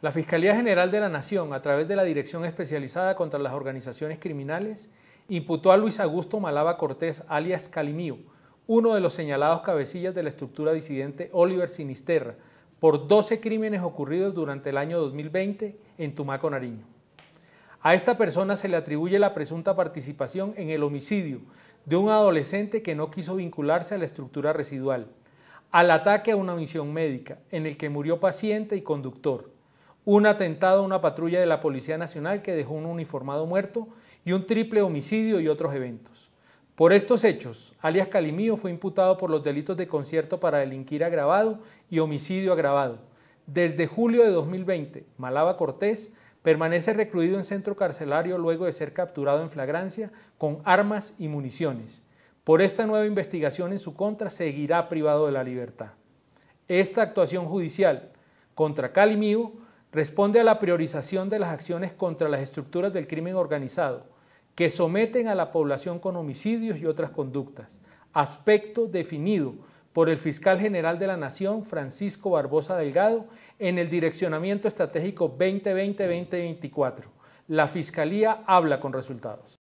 La Fiscalía General de la Nación, a través de la Dirección Especializada contra las Organizaciones Criminales, imputó a Luis Augusto Malaba Cortés, alias Calimío, uno de los señalados cabecillas de la estructura disidente Oliver Sinisterra, por 12 crímenes ocurridos durante el año 2020 en Tumaco, Nariño. A esta persona se le atribuye la presunta participación en el homicidio de un adolescente que no quiso vincularse a la estructura residual, al ataque a una misión médica, en el que murió paciente y conductor, un atentado a una patrulla de la Policía Nacional que dejó un uniformado muerto y un triple homicidio y otros eventos. Por estos hechos, alias Calimío fue imputado por los delitos de concierto para delinquir agravado y homicidio agravado. Desde julio de 2020, Malaba Cortés permanece recluido en centro carcelario luego de ser capturado en flagrancia con armas y municiones. Por esta nueva investigación en su contra seguirá privado de la libertad. Esta actuación judicial contra Calimío Responde a la priorización de las acciones contra las estructuras del crimen organizado, que someten a la población con homicidios y otras conductas, aspecto definido por el fiscal general de la Nación, Francisco Barbosa Delgado, en el Direccionamiento Estratégico 2020-2024. La Fiscalía habla con resultados.